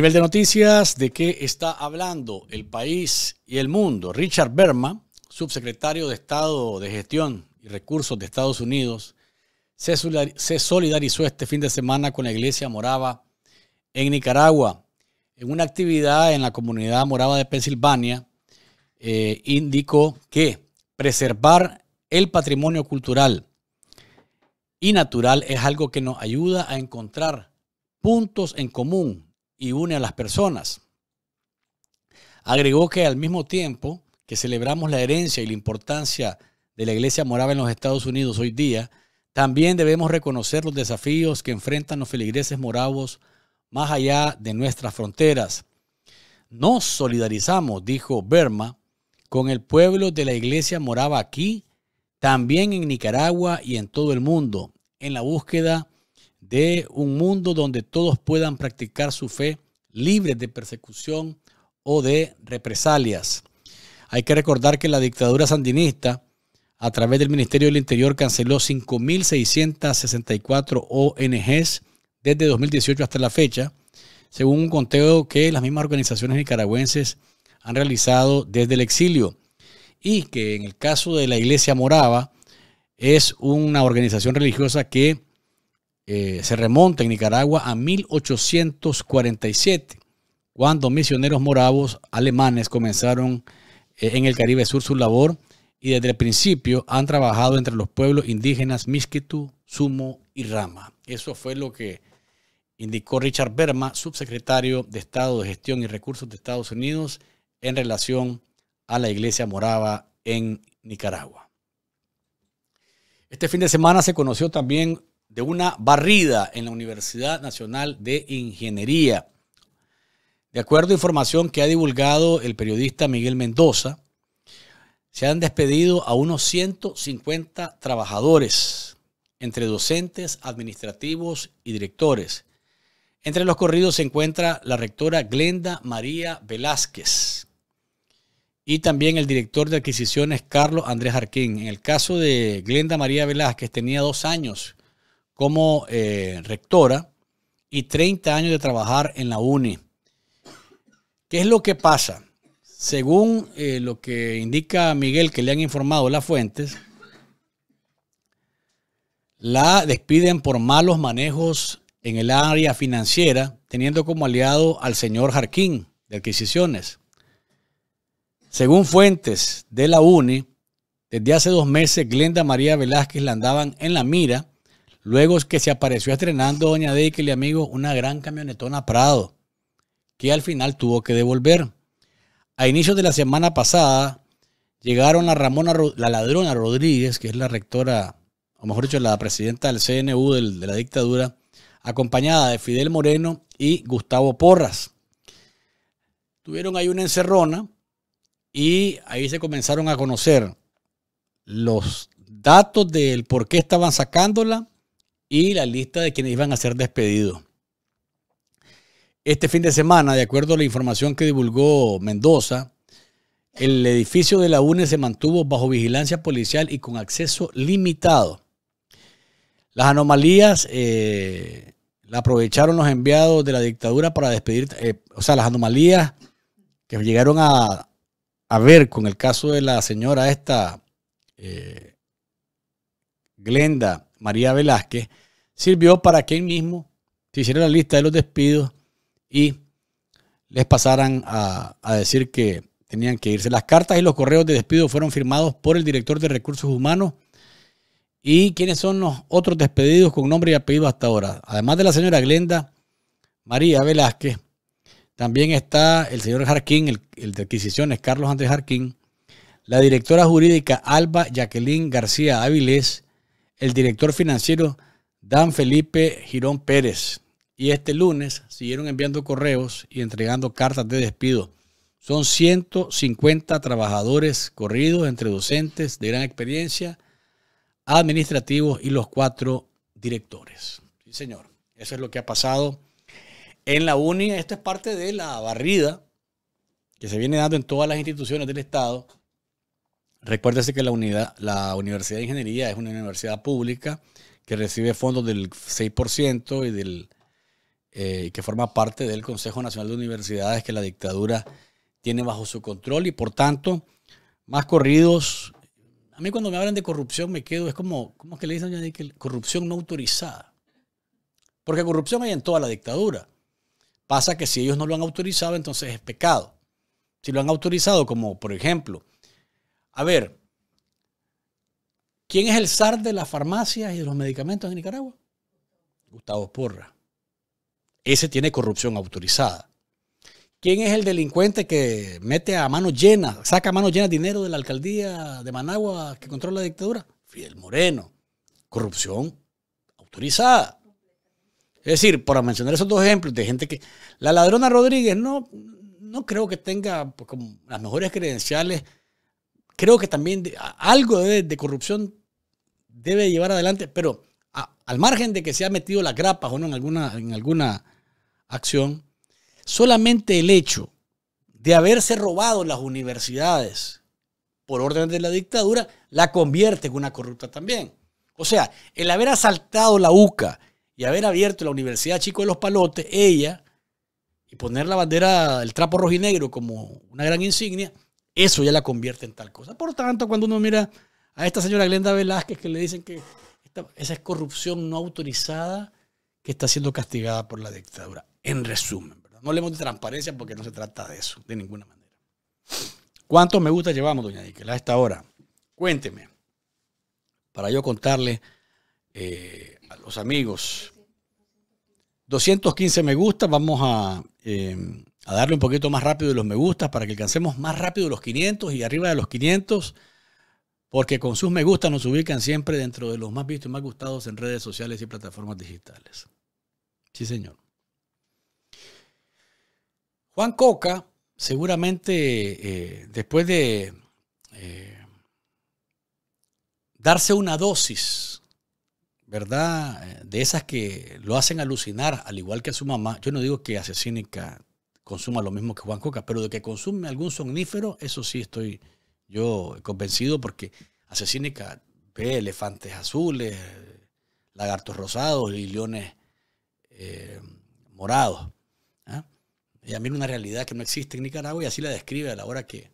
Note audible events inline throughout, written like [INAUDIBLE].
nivel de noticias, ¿de qué está hablando el país y el mundo? Richard Berman, subsecretario de Estado de Gestión y Recursos de Estados Unidos, se solidarizó este fin de semana con la Iglesia Morava en Nicaragua, en una actividad en la comunidad morava de Pensilvania, eh, indicó que preservar el patrimonio cultural y natural es algo que nos ayuda a encontrar puntos en común y une a las personas. Agregó que al mismo tiempo que celebramos la herencia y la importancia de la iglesia morava en los Estados Unidos hoy día, también debemos reconocer los desafíos que enfrentan los feligreses moravos más allá de nuestras fronteras. Nos solidarizamos, dijo Berma, con el pueblo de la iglesia morava aquí, también en Nicaragua y en todo el mundo, en la búsqueda de un mundo donde todos puedan practicar su fe libre de persecución o de represalias. Hay que recordar que la dictadura sandinista, a través del Ministerio del Interior, canceló 5.664 ONGs desde 2018 hasta la fecha, según un conteo que las mismas organizaciones nicaragüenses han realizado desde el exilio. Y que en el caso de la Iglesia Morava, es una organización religiosa que eh, se remonta en Nicaragua a 1847, cuando misioneros moravos alemanes comenzaron eh, en el Caribe Sur su labor y desde el principio han trabajado entre los pueblos indígenas Miskitu, Sumo y Rama. Eso fue lo que indicó Richard Berma, subsecretario de Estado de Gestión y Recursos de Estados Unidos, en relación a la iglesia morava en Nicaragua. Este fin de semana se conoció también de una barrida en la Universidad Nacional de Ingeniería. De acuerdo a información que ha divulgado el periodista Miguel Mendoza, se han despedido a unos 150 trabajadores, entre docentes, administrativos y directores. Entre los corridos se encuentra la rectora Glenda María Velázquez y también el director de adquisiciones Carlos Andrés Arquín. En el caso de Glenda María Velázquez tenía dos años como eh, rectora y 30 años de trabajar en la UNI. ¿Qué es lo que pasa? Según eh, lo que indica Miguel, que le han informado las fuentes, la despiden por malos manejos en el área financiera, teniendo como aliado al señor Jarquín de Adquisiciones. Según fuentes de la UNI, desde hace dos meses Glenda María Velázquez la andaban en la mira Luego es que se apareció estrenando Doña que amigo una gran camionetona Prado, que al final tuvo que devolver. A inicios de la semana pasada llegaron a Ramona, la ladrona Rodríguez, que es la rectora, o mejor dicho, la presidenta del CNU de la dictadura, acompañada de Fidel Moreno y Gustavo Porras. Tuvieron ahí una encerrona y ahí se comenzaron a conocer los datos del por qué estaban sacándola y la lista de quienes iban a ser despedidos. Este fin de semana, de acuerdo a la información que divulgó Mendoza, el edificio de la UNE se mantuvo bajo vigilancia policial y con acceso limitado. Las anomalías eh, la aprovecharon los enviados de la dictadura para despedir, eh, o sea, las anomalías que llegaron a, ver con el caso de la señora esta, eh, Glenda María Velázquez, sirvió para que él mismo se hiciera la lista de los despidos y les pasaran a, decir que tenían que irse. Las cartas y los correos de despido fueron firmados por el director de recursos humanos. ¿Y quiénes son los otros despedidos con nombre y apellido hasta ahora? Además de la señora Glenda María Velázquez, también está el señor Jarquín, el, de adquisiciones, Carlos Andrés Jarquín, la directora jurídica Alba Jacqueline García Áviles, el director financiero Dan Felipe Girón Pérez. Y este lunes siguieron enviando correos y entregando cartas de despido. Son 150 trabajadores corridos entre docentes de gran experiencia, administrativos y los cuatro directores. Sí, señor. Eso es lo que ha pasado en la UNI. Esto es parte de la barrida que se viene dando en todas las instituciones del Estado. Recuérdese que la, unidad, la Universidad de Ingeniería es una universidad pública que recibe fondos del 6% y del, eh, que forma parte del Consejo Nacional de Universidades que la dictadura tiene bajo su control y por tanto, más corridos. A mí cuando me hablan de corrupción me quedo, es como, ¿cómo es que le dicen que corrupción no autorizada? Porque corrupción hay en toda la dictadura. Pasa que si ellos no lo han autorizado, entonces es pecado. Si lo han autorizado, como por ejemplo, a ver, ¿Quién es el zar de las farmacias y de los medicamentos en Nicaragua? Gustavo Porra. Ese tiene corrupción autorizada. ¿Quién es el delincuente que mete a mano llena, saca a mano llena dinero de la alcaldía de Managua que controla la dictadura? Fidel Moreno. Corrupción autorizada. Es decir, para mencionar esos dos ejemplos de gente que. La ladrona Rodríguez no, no creo que tenga pues, las mejores credenciales. Creo que también algo de, de corrupción debe llevar adelante, pero al margen de que se ha metido las grapas o no en alguna, en alguna acción, solamente el hecho de haberse robado las universidades por orden de la dictadura la convierte en una corrupta también. O sea, el haber asaltado la UCA y haber abierto la Universidad Chico de los Palotes, ella, y poner la bandera, el trapo rojinegro como una gran insignia, eso ya la convierte en tal cosa. Por tanto, cuando uno mira a esta señora Glenda Velázquez que le dicen que esa es corrupción no autorizada que está siendo castigada por la dictadura. En resumen, no hablemos de transparencia porque no se trata de eso, de ninguna manera. ¿Cuántos me gusta llevamos, doña Iquel, a esta hora? Cuénteme, para yo contarle eh, a los amigos. 215 me gusta, vamos a, eh, a darle un poquito más rápido de los me gustas para que alcancemos más rápido los 500 y arriba de los 500 porque con sus me gusta nos ubican siempre dentro de los más vistos y más gustados en redes sociales y plataformas digitales. Sí, señor. Juan Coca, seguramente eh, después de eh, darse una dosis, ¿verdad? Eh, de esas que lo hacen alucinar, al igual que a su mamá. Yo no digo que asesínica consuma lo mismo que Juan Coca, pero de que consume algún somnífero, eso sí estoy yo convencido porque Asesínica ve elefantes azules, lagartos rosados y leones eh, morados. ¿Ah? Ella mira una realidad que no existe en Nicaragua y así la describe a la hora que,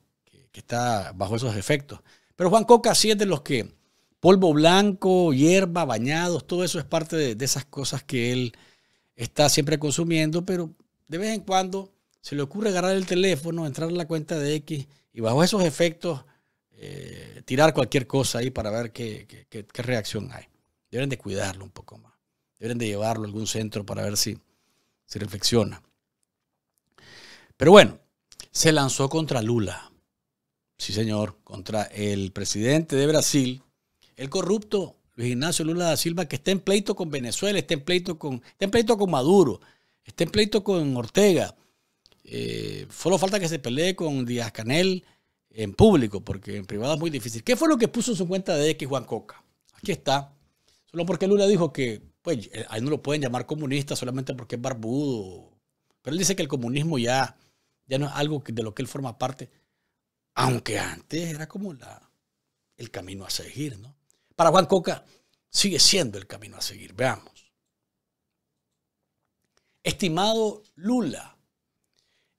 está bajo esos efectos. Pero Juan Coca sí es de los que polvo blanco, hierba, bañados, todo eso es parte de, de esas cosas que él está siempre consumiendo, pero de vez en cuando se le ocurre agarrar el teléfono, entrar a la cuenta de X y bajo esos efectos eh, tirar cualquier cosa ahí para ver qué, reacción hay. Deben de cuidarlo un poco más. Deben de llevarlo a algún centro para ver si, si reflexiona. Pero bueno, se lanzó contra Lula. Sí, señor, contra el presidente de Brasil, el corrupto Luis Ignacio Lula da Silva, que está en pleito con Venezuela, está en pleito con, está en pleito con Maduro, está en pleito con Ortega, eh, solo falta que se pelee con Díaz Canel en público, porque en privado es muy difícil. ¿Qué fue lo que puso en su cuenta de X Juan Coca? Aquí está. Solo porque Lula dijo que, pues, eh, ahí no lo pueden llamar comunista solamente porque es barbudo. Pero él dice que el comunismo ya, ya no es algo de lo que él forma parte, aunque antes era como la, el camino a seguir, ¿no? Para Juan Coca sigue siendo el camino a seguir. Veamos. Estimado Lula,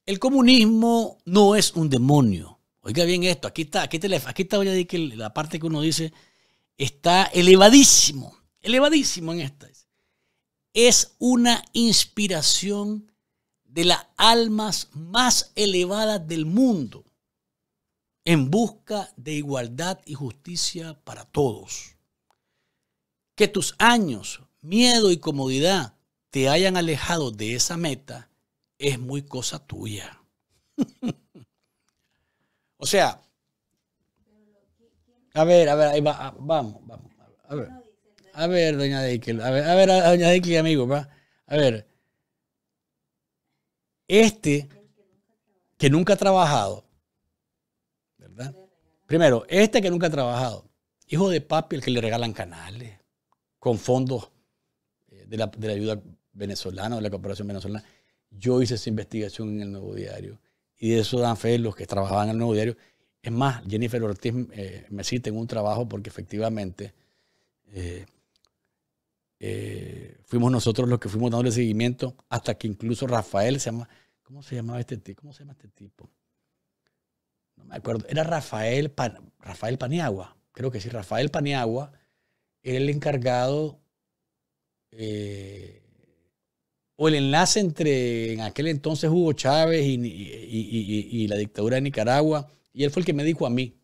el comunismo no es un demonio. Oiga bien esto, aquí está, aquí, te, aquí está a que la parte que uno dice está elevadísimo, elevadísimo en esta. Es una inspiración de las almas más elevadas del mundo en busca de igualdad y justicia para todos. Que tus años, miedo y comodidad te hayan alejado de esa meta es muy cosa tuya. [LAUGHS] o sea, a ver, a ver, ah, vamos, vamos. A ver, a ver, doña Deikel, a ver, doña Deikel, amigo, va. A ver, este que nunca ha trabajado, ¿verdad? Primero, este que nunca ha trabajado, hijo de papi, el que le regalan canales con fondos eh, de la, ayuda venezolana de la cooperación venezolana yo hice esa investigación en el Nuevo Diario y de eso dan fe los que trabajaban en el Nuevo Diario. Es más, Jennifer Ortiz eh, me cita en un trabajo porque efectivamente eh, eh, fuimos nosotros los que fuimos dándole seguimiento hasta que incluso Rafael se llama, ¿cómo se llamaba este tipo? ¿Cómo se llama este tipo? No me acuerdo, era Rafael, Rafael Paniagua, creo que sí, Rafael Paniagua era el encargado o el enlace entre en aquel entonces Hugo Chávez y, la dictadura de Nicaragua. Y él fue el que me dijo a mí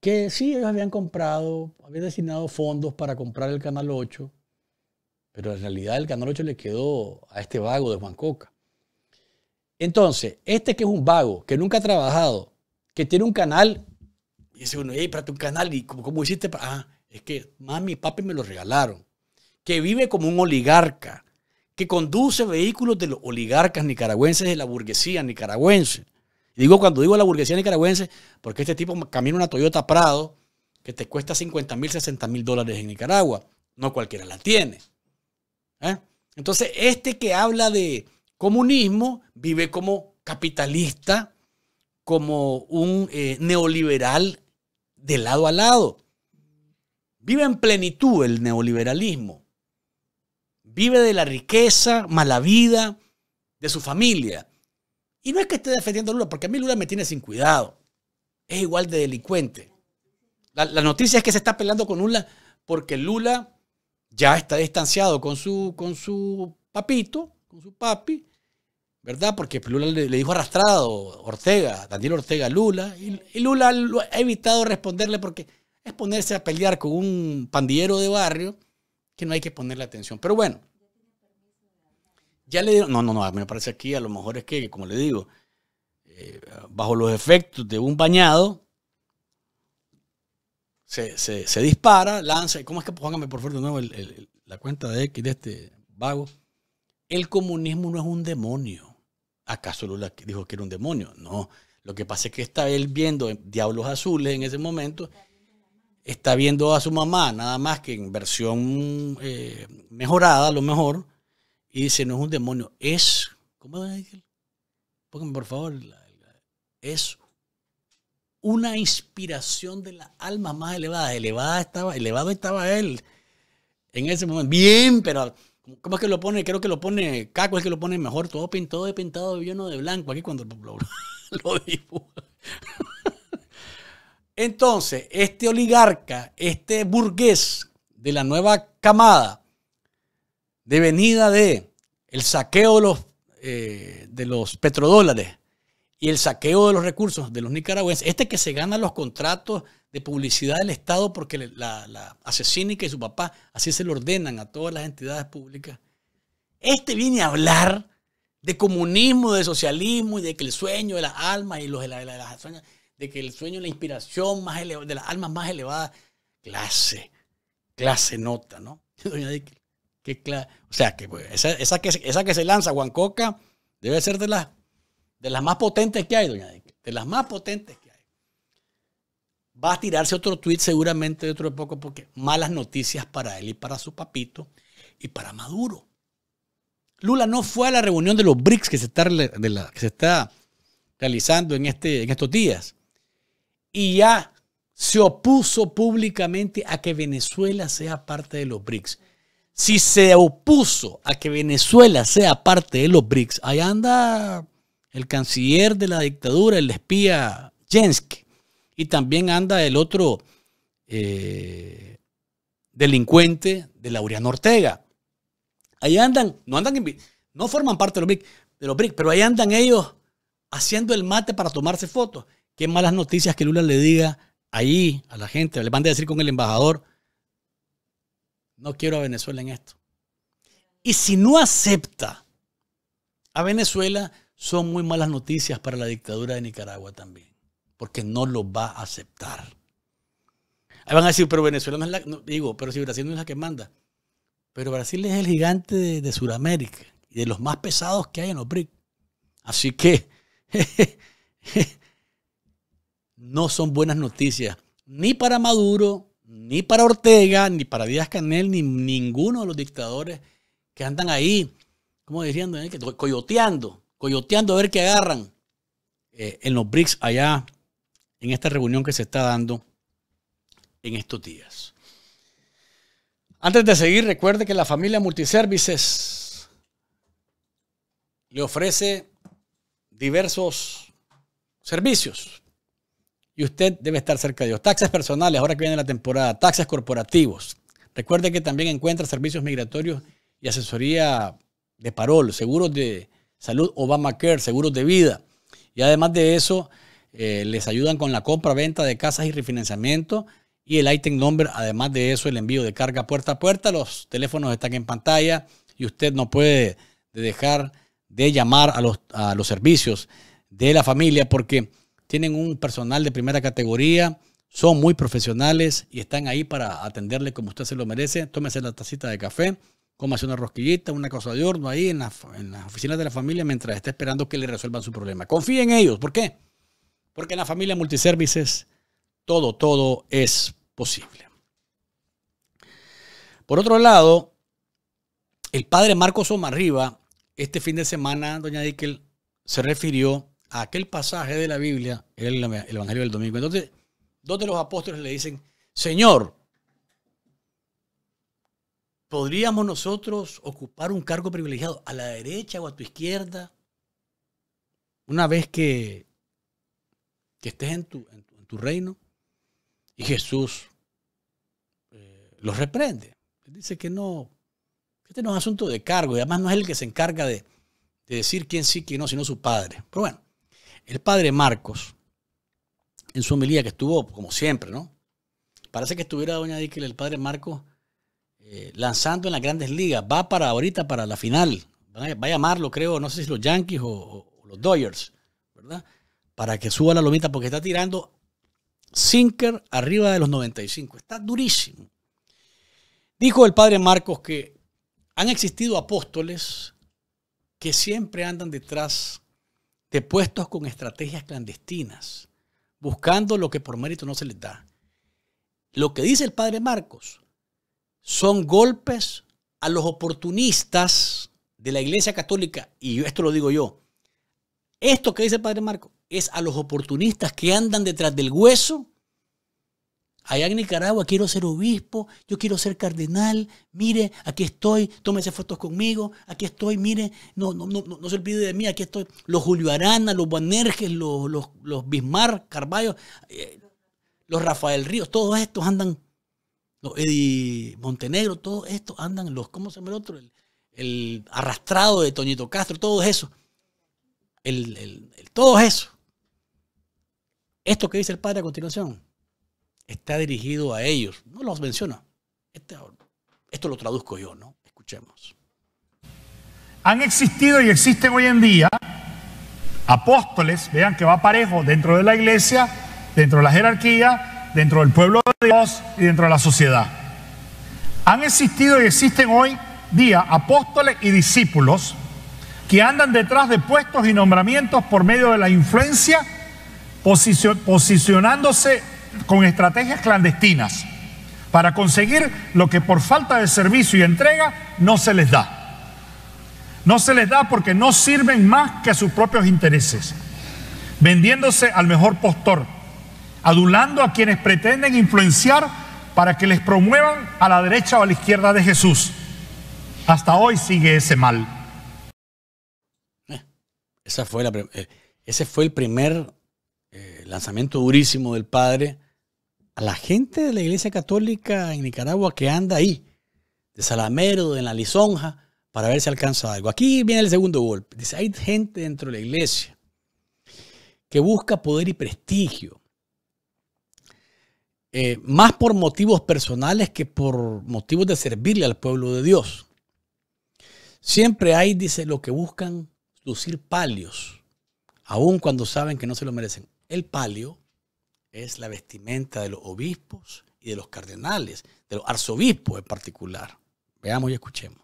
que sí, ellos habían comprado, habían designado fondos para comprar el Canal 8, pero en realidad el Canal 8 le quedó a este vago de Juan Coca. Entonces, este que es un vago, que nunca ha trabajado, que tiene un canal, y dice uno, hey, espérate, un canal, ¿y como hiciste? Ah, es que mami y papi me lo regalaron. Que vive como un oligarca, que conduce vehículos de los oligarcas nicaragüenses, de la burguesía nicaragüense. Y digo, cuando digo la burguesía nicaragüense, porque este tipo camina una Toyota Prado que te cuesta 50 mil, 60 mil dólares en Nicaragua. No cualquiera la tiene. ¿eh? Entonces, este que habla de comunismo vive como capitalista, como un eh, neoliberal de lado a lado. Vive en plenitud el neoliberalismo vive de la riqueza, mala vida, de su familia. Y no es que esté defendiendo a Lula, porque a mí Lula me tiene sin cuidado. Es igual de delincuente. La, noticia es que se está peleando con Lula porque Lula ya está distanciado con su, con su papito, con su papi, ¿verdad? Porque Lula le, dijo arrastrado Ortega, Daniel Ortega Lula, y, Lula ha evitado responderle porque es ponerse a pelear con un pandillero de barrio que no hay que ponerle atención. Pero bueno, ya le dieron, no, no, no, a mí me parece aquí, a lo mejor es que, como le digo, eh, bajo los efectos de un bañado, se, dispara, lanza, ¿cómo es que, póngame por favor de nuevo la cuenta de X de este vago? El comunismo no es un demonio. ¿Acaso Lula dijo que era un demonio? No. Lo que pasa es que está él viendo Diablos Azules en ese momento, está viendo a su mamá, nada más que en versión eh, mejorada, a lo mejor, y dice, no es un demonio, es. ¿Cómo Ángel? Póngame, por favor. es una inspiración de las almas más elevadas. Elevada estaba, elevado estaba él en ese momento. Bien, pero ¿cómo es que lo pone? Creo que lo pone Caco, es que lo pone mejor, todo pintado de pintado, de blanco, aquí cuando lo, lo [LAUGHS] Entonces, este oligarca, este burgués de la nueva camada, venida de el saqueo eh, de los, petrodólares y el saqueo de los recursos de los nicaragüenses, este que se gana los contratos de publicidad del Estado porque la, asesina asesínica y su papá así se lo ordenan a todas las entidades públicas, este viene a hablar de comunismo, de socialismo y de que el sueño de las almas y los de, las de que el sueño de la inspiración más elevada, de las almas más elevadas, clase, clase nota, ¿no? [LAUGHS] Doña o sea, que pues, esa, que, esa que se lanza, Coca debe ser de las, de las más potentes que hay, doña De las más potentes que hay. Va a tirarse otro tweet seguramente de otro poco porque malas noticias para él y para su papito y para Maduro. Lula no fue a la reunión de los BRICS que se está, se está realizando en, este, en estos días. Y ya se opuso públicamente a que Venezuela sea parte de los BRICS si se opuso a que Venezuela sea parte de los BRICS, ahí anda el canciller de la dictadura, el espía Jensky, y también anda el otro eh, delincuente de Laureano Ortega. Ahí andan, no andan, no forman parte de los BRICS, de los pero ahí andan ellos haciendo el mate para tomarse fotos. Qué malas noticias que Lula le diga ahí a la gente, le van a decir con el embajador no quiero a Venezuela en esto. Y si no acepta a Venezuela, son muy malas noticias para la dictadura de Nicaragua también, porque no lo va a aceptar. Ahí van a decir, pero Venezuela no es la, digo, pero si Brasil no es la que manda. Pero Brasil es el gigante de, de Sudamérica y de los más pesados que hay en los BRIC. Así que [LAUGHS] no son buenas noticias ni para Maduro, ni para Ortega, ni para Díaz Canel, ni ninguno de los dictadores que andan ahí, como diciendo, eh, coyoteando, coyoteando a ver qué agarran eh, en los BRICS allá, en esta reunión que se está dando en estos días. Antes de seguir, recuerde que la familia Multiservices le ofrece diversos servicios y usted debe estar cerca de ellos. Taxes personales, ahora que viene la temporada, taxes corporativos. Recuerde que también encuentra servicios migratorios y asesoría de parol, seguros de salud Obamacare, seguros de vida. Y además de eso, eh, les ayudan con la compra-venta de casas y refinanciamiento y el item number, además de eso, el envío de carga puerta a puerta. Los teléfonos están en pantalla y usted no puede dejar de llamar a los, a los servicios de la familia porque tienen un personal de primera categoría, son muy profesionales y están ahí para atenderle como usted se lo merece. Tómese la tacita de café, cómase una rosquillita, una cosa de horno ahí en, las oficinas de la familia mientras está esperando que le resuelvan su problema. Confíe en ellos. ¿Por qué? Porque en la familia Multiservices todo, todo es posible. Por otro lado, el padre Marcos Riva este fin de semana, doña Dickel, se refirió aquel pasaje de la Biblia, el, Evangelio del Domingo. Entonces, dos de los apóstoles le dicen, Señor, ¿podríamos nosotros ocupar un cargo privilegiado a la derecha o a tu izquierda? Una vez que, que estés en tu, reino. Y Jesús eh, los reprende. Dice que no, este no es asunto de cargo. Y además no es el que se encarga de, de decir quién sí, quién no, sino su padre. Pero bueno, el padre Marcos, en su homilía que estuvo, como siempre, ¿no? Parece que estuviera Doña Díquel, el padre Marcos, eh, lanzando en las grandes ligas. Va para ahorita, para la final. Va a llamarlo, creo, no sé si los Yankees o, los Dodgers, ¿verdad? Para que suba la lomita, porque está tirando sinker arriba de los 95. Está durísimo. Dijo el padre Marcos que han existido apóstoles que siempre andan detrás de puestos con estrategias clandestinas, buscando lo que por mérito no se les da. Lo que dice el padre Marcos son golpes a los oportunistas de la Iglesia Católica, y esto lo digo yo, esto que dice el padre Marcos es a los oportunistas que andan detrás del hueso allá en Nicaragua quiero ser obispo, yo quiero ser cardenal, mire, aquí estoy, tómese fotos conmigo, aquí estoy, mire, no, no, no, no se olvide de mí, aquí estoy. Los Julio Arana, los Banerjes, los, los, los Bismarck, Carballo, eh, los Rafael Ríos, todos estos andan, Eddie Montenegro, todos estos andan, los, ¿cómo se llama el otro? El, arrastrado de Toñito Castro, todo eso. El, el, todo eso. Esto que dice el padre a continuación está dirigido a ellos. No los menciona. Este, esto lo traduzco yo, ¿no? Escuchemos. Han existido y existen hoy en día apóstoles, vean que va parejo, dentro de la iglesia, dentro de la jerarquía, dentro del pueblo de Dios y dentro de la sociedad. Han existido y existen hoy día apóstoles y discípulos que andan detrás de puestos y nombramientos por medio de la influencia, posicionándose con estrategias clandestinas para conseguir lo que por falta de servicio y entrega no se les da. No se les da porque no sirven más que a sus propios intereses, vendiéndose al mejor postor, adulando a quienes pretenden influenciar para que les promuevan a la derecha o a la izquierda de Jesús. Hasta hoy sigue ese mal. Eh, esa fue la, eh, ese fue el primer lanzamiento durísimo del padre a la gente de la Iglesia Católica en Nicaragua que anda ahí, de Salamero, de la Lisonja, para ver si alcanza algo. Aquí viene el segundo golpe. Dice, hay gente dentro de la Iglesia que busca poder y prestigio, eh, más por motivos personales que por motivos de servirle al pueblo de Dios. Siempre hay, dice, lo que buscan lucir palios, aun cuando saben que no se lo merecen. El palio es la vestimenta de los obispos y de los cardenales, de los arzobispos en particular. Veamos y escuchemos.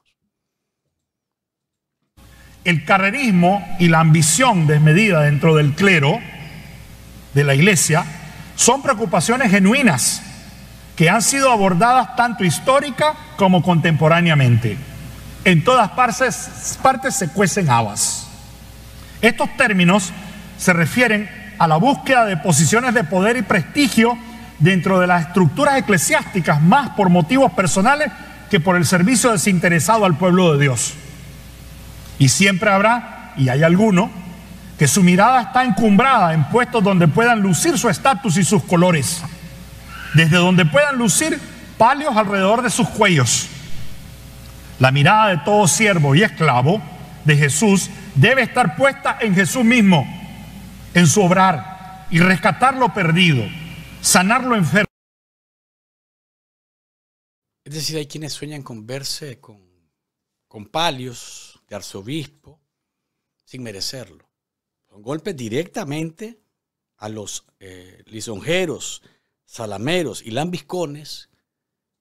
El carrerismo y la ambición desmedida dentro del clero, de la iglesia, son preocupaciones genuinas que han sido abordadas tanto histórica como contemporáneamente. En todas partes, se cuecen habas. Estos términos se refieren a la búsqueda de posiciones de poder y prestigio dentro de las estructuras eclesiásticas, más por motivos personales que por el servicio desinteresado al pueblo de Dios. Y siempre habrá, y hay alguno, que su mirada está encumbrada en puestos donde puedan lucir su estatus y sus colores, desde donde puedan lucir palios alrededor de sus cuellos. La mirada de todo siervo y esclavo de Jesús debe estar puesta en Jesús mismo en su obrar y rescatar lo perdido, sanar lo enfermo. Es decir, hay quienes sueñan con verse con, palios de arzobispo sin merecerlo. Son golpes directamente a los eh, lisonjeros, salameros y lambiscones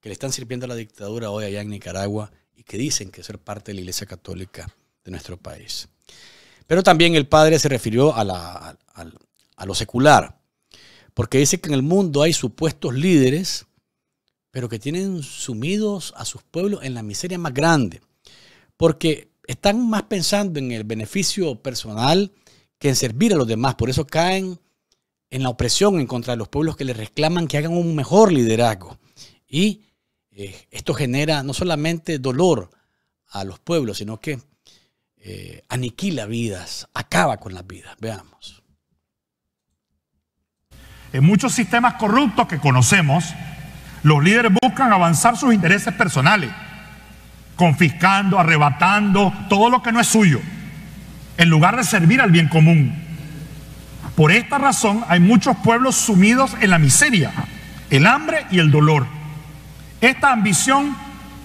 que le están sirviendo a la dictadura hoy allá en Nicaragua y que dicen que ser parte de la Iglesia Católica de nuestro país. Pero también el padre se refirió a, lo secular, porque dice que en el mundo hay supuestos líderes, pero que tienen sumidos a sus pueblos en la miseria más grande, porque están más pensando en el beneficio personal que en servir a los demás, por eso caen en la opresión en contra de los pueblos que les reclaman que hagan un mejor liderazgo. Y eh, esto genera no solamente dolor a los pueblos, sino que eh, aniquila vidas, acaba con las vidas. Veamos. En muchos sistemas corruptos que conocemos, los líderes buscan avanzar sus intereses personales, confiscando, arrebatando todo lo que no es suyo, en lugar de servir al bien común. Por esta razón hay muchos pueblos sumidos en la miseria, el hambre y el dolor. Esta ambición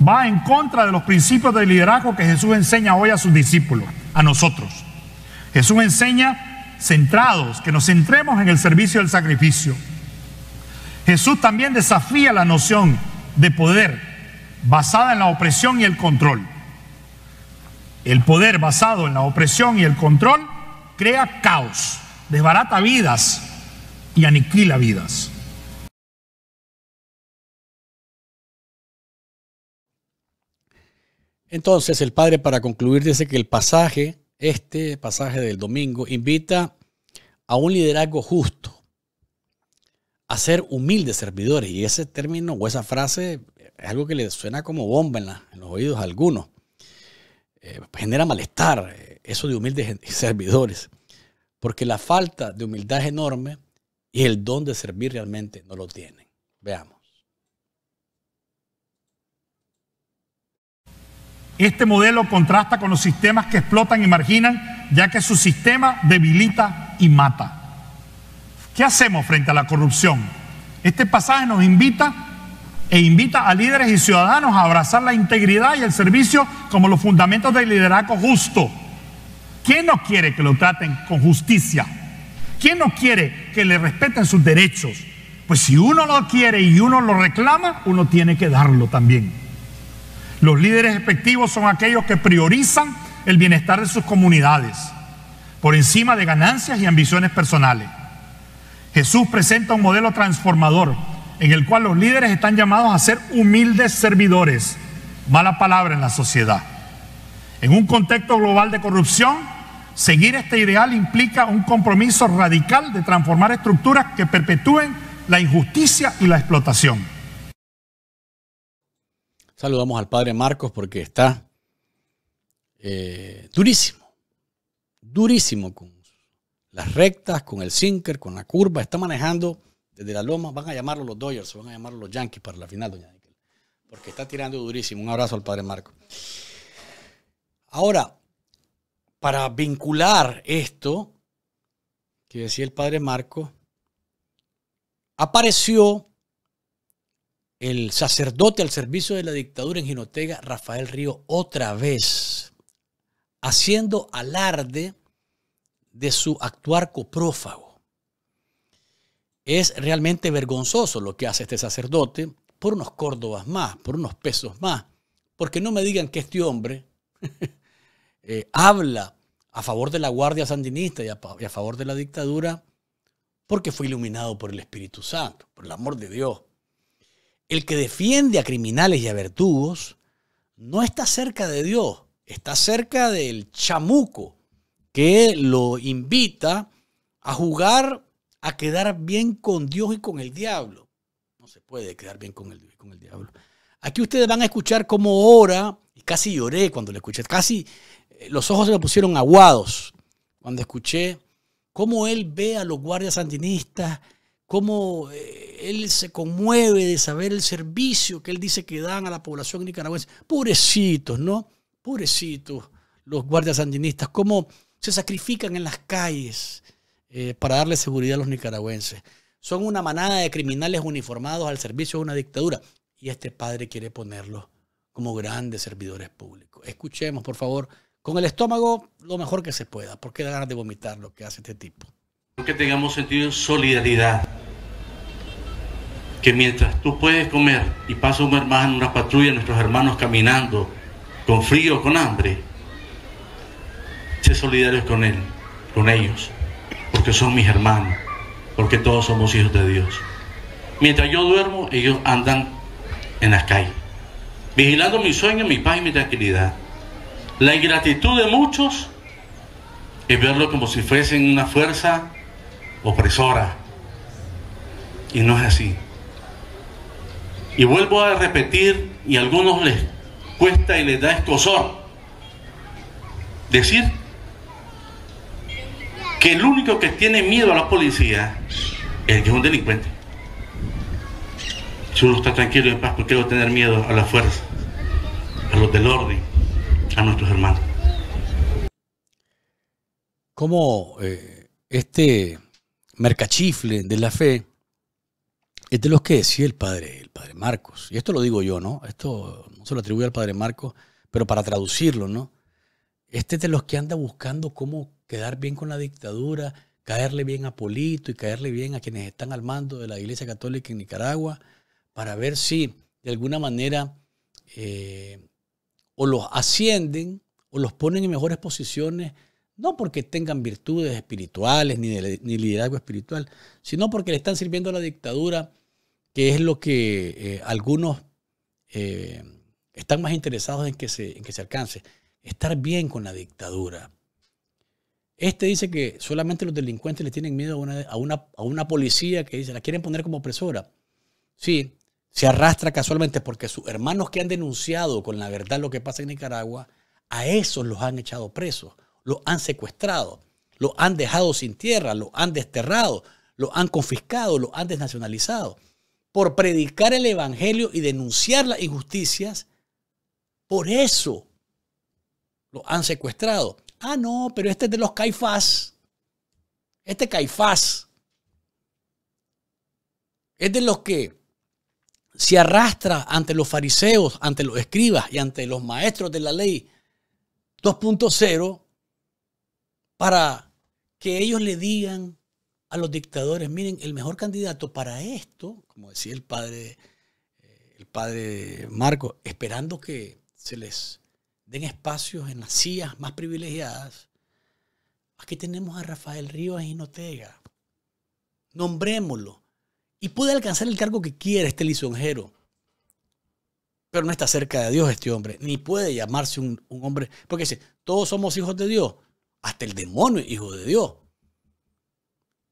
va en contra de los principios de liderazgo que Jesús enseña hoy a sus discípulos, a nosotros. Jesús enseña centrados, que nos centremos en el servicio del sacrificio. Jesús también desafía la noción de poder basada en la opresión y el control. El poder basado en la opresión y el control crea caos, desbarata vidas y aniquila vidas. Entonces el padre para concluir dice que el pasaje, este pasaje del domingo, invita a un liderazgo justo, a ser humildes servidores. Y ese término o esa frase es algo que le suena como bomba en, los oídos a algunos. Eh, genera malestar eh, eso de humildes servidores, porque la falta de humildad es enorme y el don de servir realmente no lo tienen. Veamos. Este modelo contrasta con los sistemas que explotan y marginan, ya que su sistema debilita y mata. ¿Qué hacemos frente a la corrupción? Este pasaje nos invita e invita a líderes y ciudadanos a abrazar la integridad y el servicio como los fundamentos del liderazgo justo. ¿Quién no quiere que lo traten con justicia? ¿Quién no quiere que le respeten sus derechos? Pues si uno lo quiere y uno lo reclama, uno tiene que darlo también. Los líderes efectivos son aquellos que priorizan el bienestar de sus comunidades por encima de ganancias y ambiciones personales. Jesús presenta un modelo transformador en el cual los líderes están llamados a ser humildes servidores, mala palabra en la sociedad. En un contexto global de corrupción, seguir este ideal implica un compromiso radical de transformar estructuras que perpetúen la injusticia y la explotación. Saludamos al padre Marcos porque está eh, durísimo, durísimo con las rectas, con el sinker, con la curva. Está manejando desde la loma. Van a llamarlo los Dodgers, van a llamarlo los Yankees para la final, doña Nickel, porque está tirando durísimo. Un abrazo al padre Marcos. Ahora, para vincular esto que decía el padre Marcos, apareció el sacerdote al servicio de la dictadura en Ginotega, Rafael Río, otra vez, haciendo alarde de su actuar coprófago. Es realmente vergonzoso lo que hace este sacerdote por unos córdobas más, por unos pesos más, porque no me digan que este hombre [LAUGHS] eh, habla a favor de la Guardia Sandinista y a favor de la dictadura porque fue iluminado por el Espíritu Santo, por el amor de Dios el que defiende a criminales y a vertugos no está cerca de Dios, está cerca del chamuco que lo invita a jugar a quedar bien con Dios y con el diablo. No se puede quedar bien con el, con el diablo. Aquí ustedes van a escuchar cómo ora, y casi lloré cuando le escuché, casi eh, los ojos se me pusieron aguados cuando escuché cómo él ve a los guardias sandinistas cómo eh, él se conmueve de saber el servicio que él dice que dan a la población nicaragüense. Pobrecitos, ¿no? Pobrecitos los guardias andinistas. cómo se sacrifican en las calles eh, para darle seguridad a los nicaragüenses. Son una manada de criminales uniformados al servicio de una dictadura. Y este padre quiere ponerlos como grandes servidores públicos. Escuchemos, por favor, con el estómago lo mejor que se pueda, porque da ganas de vomitar lo que hace este tipo que tengamos sentido de solidaridad. Que mientras tú puedes comer y pasa un hermano, una patrulla, nuestros hermanos caminando, con frío, con hambre, sé solidarios con él, con ellos, porque son mis hermanos, porque todos somos hijos de Dios. Mientras yo duermo, ellos andan en las calles, vigilando mi sueño, mi paz y mi tranquilidad. La ingratitud de muchos es verlo como si fuesen una fuerza opresora. Y no es así. Y vuelvo a repetir, y a algunos les cuesta y les da escosor decir que el único que tiene miedo a la policía es el que es un delincuente. Si uno está tranquilo y en paz, porque qué va tener miedo a la fuerza, a los del orden, a nuestros hermanos? como eh, este mercachifle de la fe, es de los que decía el padre, el padre Marcos. Y esto lo digo yo, ¿no? Esto no se lo atribuye al padre Marcos, pero para traducirlo, ¿no? Este es de los que anda buscando cómo quedar bien con la dictadura, caerle bien a Polito y caerle bien a quienes están al mando de la Iglesia Católica en Nicaragua, para ver si de alguna manera eh, o los ascienden o los ponen en mejores posiciones no porque tengan virtudes espirituales ni, liderazgo espiritual, sino porque le están sirviendo a la dictadura, que es lo que eh, algunos eh, están más interesados en que, se, que se alcance. Estar bien con la dictadura. Este dice que solamente los delincuentes le tienen miedo a una, a una policía que dice, la quieren poner como opresora. Sí, se arrastra casualmente porque sus hermanos que han denunciado con la verdad lo que pasa en Nicaragua, a esos los han echado presos lo han secuestrado, lo han dejado sin tierra, lo han desterrado, lo han confiscado, lo han desnacionalizado. Por predicar el Evangelio y denunciar las injusticias, por eso lo han secuestrado. Ah, no, pero este es de los caifás. Este caifás es de los que se arrastra ante los fariseos, ante los escribas y ante los maestros de la ley 2.0 para que ellos le digan a los dictadores, miren, el mejor candidato para esto, como decía el padre, eh, el padre Marco, esperando que se les den espacios en las sillas más privilegiadas, aquí tenemos a Rafael Rivas y Notega. Nombrémoslo. Y puede alcanzar el cargo que quiera este lisonjero. Pero no está cerca de Dios este hombre, ni puede llamarse un, hombre, porque todos somos hijos de Dios. Hasta el demonio, hijo de Dios.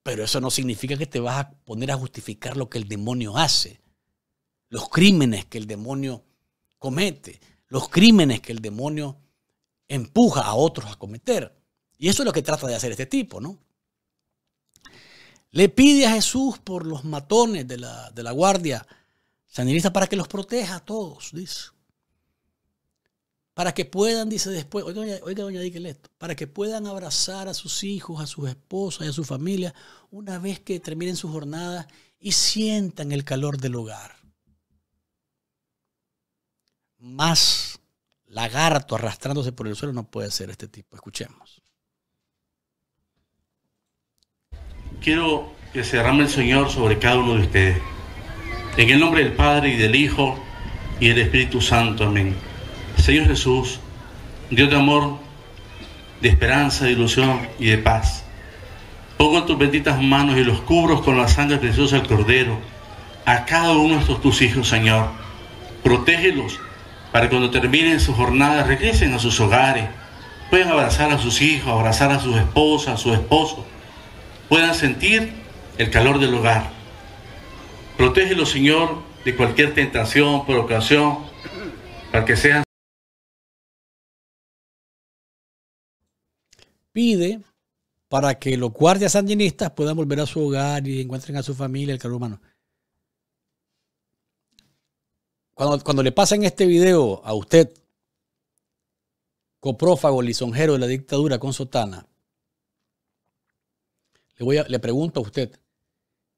Pero eso no significa que te vas a poner a justificar lo que el demonio hace, los crímenes que el demonio comete, los crímenes que el demonio empuja a otros a cometer. Y eso es lo que trata de hacer este tipo, ¿no? Le pide a Jesús por los matones de la, guardia sandinista para que los proteja a todos, dice para que puedan, dice después, oiga, doña para que puedan abrazar a sus hijos, a sus esposas y a su familia una vez que terminen su jornada y sientan el calor del hogar. Más lagarto arrastrándose por el suelo no puede ser este tipo. Escuchemos. Quiero que se derrame el Señor sobre cada uno de ustedes. En el nombre del Padre y del Hijo y del Espíritu Santo. Amén. Señor Jesús, Dios de amor, de esperanza, de ilusión y de paz. Pongo en tus benditas manos y los cubro con la sangre preciosa del Cordero a cada uno de estos tus hijos, Señor. Protégelos para que cuando terminen su jornada regresen a sus hogares, puedan abrazar a sus hijos, abrazar a sus esposas, a sus esposos, puedan sentir el calor del hogar. Protégelos, Señor, de cualquier tentación, provocación, para que sean pide para que los guardias sandinistas puedan volver a su hogar y encuentren a su familia, el calor humano. Cuando, cuando le pasen este video a usted, coprófago lisonjero de la dictadura con sotana, le, voy a, le pregunto a usted,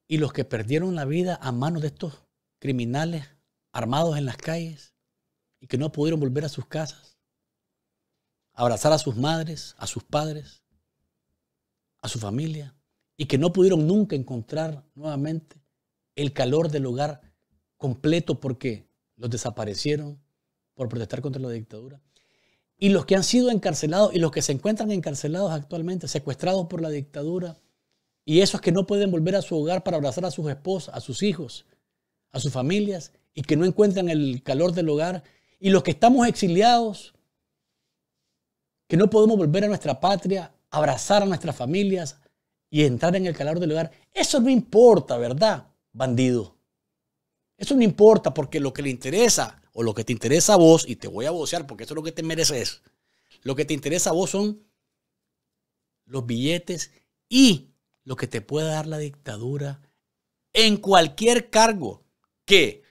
¿y los que perdieron la vida a manos de estos criminales armados en las calles y que no pudieron volver a sus casas? abrazar a sus madres, a sus padres, a su familia, y que no pudieron nunca encontrar nuevamente el calor del hogar completo porque los desaparecieron por protestar contra la dictadura. Y los que han sido encarcelados y los que se encuentran encarcelados actualmente, secuestrados por la dictadura, y esos que no pueden volver a su hogar para abrazar a sus esposas, a sus hijos, a sus familias, y que no encuentran el calor del hogar, y los que estamos exiliados que no podemos volver a nuestra patria, abrazar a nuestras familias y entrar en el calor del hogar. Eso no importa, ¿verdad, bandido? Eso no importa porque lo que le interesa o lo que te interesa a vos, y te voy a vocear porque eso es lo que te mereces, lo que te interesa a vos son los billetes y lo que te pueda dar la dictadura en cualquier cargo que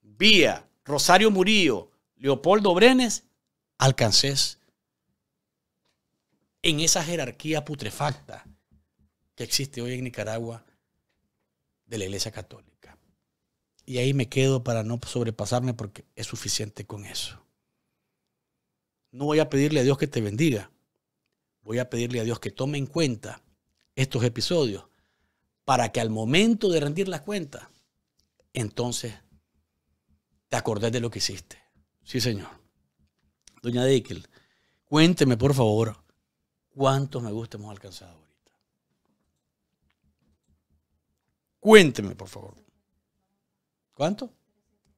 vía Rosario Murillo, Leopoldo Brenes, alcances en esa jerarquía putrefacta que existe hoy en Nicaragua de la Iglesia Católica. Y ahí me quedo para no sobrepasarme porque es suficiente con eso. No voy a pedirle a Dios que te bendiga. Voy a pedirle a Dios que tome en cuenta estos episodios para que al momento de rendir las cuentas, entonces te acordes de lo que hiciste. Sí, señor. Doña Deikel, cuénteme por favor ¿Cuántos me gusta hemos alcanzado ahorita? Cuénteme, por favor. ¿Cuánto?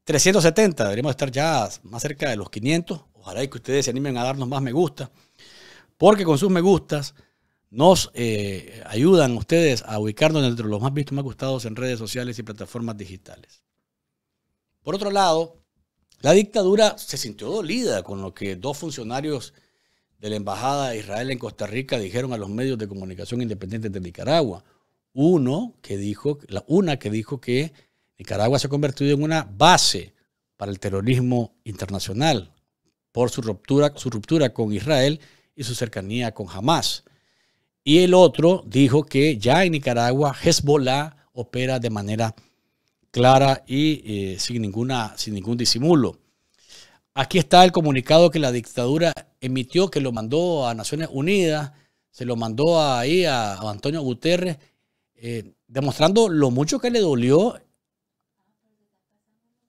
370, deberíamos estar ya más cerca de los 500. Ojalá y que ustedes se animen a darnos más me gusta, porque con sus me gustas nos eh, ayudan ustedes a ubicarnos entre los más vistos y más gustados en redes sociales y plataformas digitales. Por otro lado, la dictadura se sintió dolida con lo que dos funcionarios de la Embajada de Israel en Costa Rica dijeron a los medios de comunicación independientes de Nicaragua. Uno que dijo, la una que dijo que Nicaragua se ha convertido en una base para el terrorismo internacional por su ruptura, su ruptura con Israel y su cercanía con Hamas. Y el otro dijo que ya en Nicaragua Hezbollah opera de manera clara y eh, sin, ninguna, sin ningún disimulo. Aquí está el comunicado que la dictadura emitió que lo mandó a Naciones Unidas, se lo mandó ahí a, Antonio Guterres, eh, demostrando lo mucho que le dolió,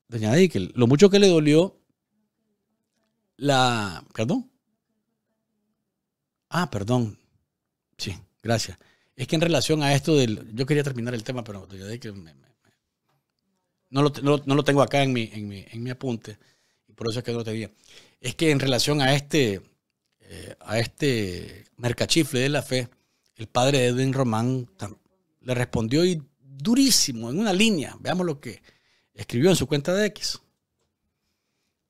doña Díquel, lo mucho que le dolió la, perdón. Ah, perdón. Sí, gracias. Es que en relación a esto del, yo quería terminar el tema, pero doña Deikel, no, lo, lo, tengo acá en mi, en mi, en mi apunte por eso es que no te vi. Es que en relación a este, eh, a este mercachifle de la fe, el padre Edwin Román le respondió durísimo, en una línea, veamos lo que escribió en su cuenta de X.